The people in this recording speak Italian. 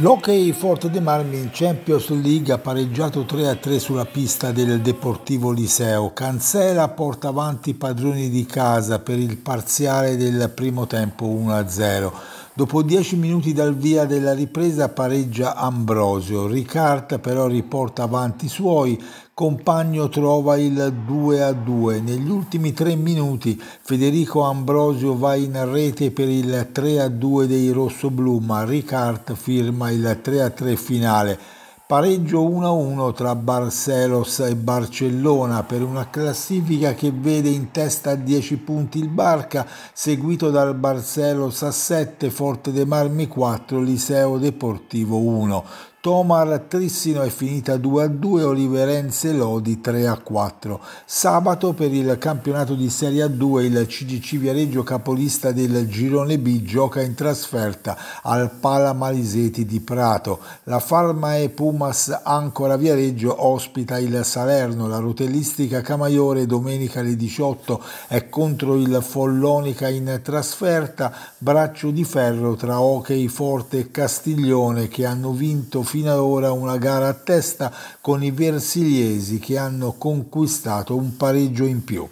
L'Hockey Forte de Marmi in Champions League ha pareggiato 3-3 sulla pista del Deportivo Liceo. Cancela porta avanti i padroni di casa per il parziale del primo tempo 1-0. Dopo dieci minuti dal via della ripresa pareggia Ambrosio, Ricard però riporta avanti i suoi, Compagno trova il 2 a 2. Negli ultimi tre minuti Federico Ambrosio va in rete per il 3 a 2 dei rossoblù, ma Ricard firma il 3 a 3 finale. Pareggio 1-1 tra Barcelos e Barcellona per una classifica che vede in testa a 10 punti il Barca, seguito dal Barcelos a 7, Forte de Marmi 4, Liceo Deportivo 1. Tomar Trissino è finita 2 a 2, Oliverenze Lodi 3 a 4. Sabato per il campionato di Serie A2 il CGC Viareggio capolista del girone B gioca in trasferta al Palamaliseti di Prato. La Farma e Pumas Ancora Viareggio ospita il Salerno, la rotellistica Camaiore domenica alle 18 è contro il Follonica in trasferta, braccio di ferro tra Hockey Forte e Castiglione che hanno vinto fino ad ora una gara a testa con i versiliesi che hanno conquistato un pareggio in più.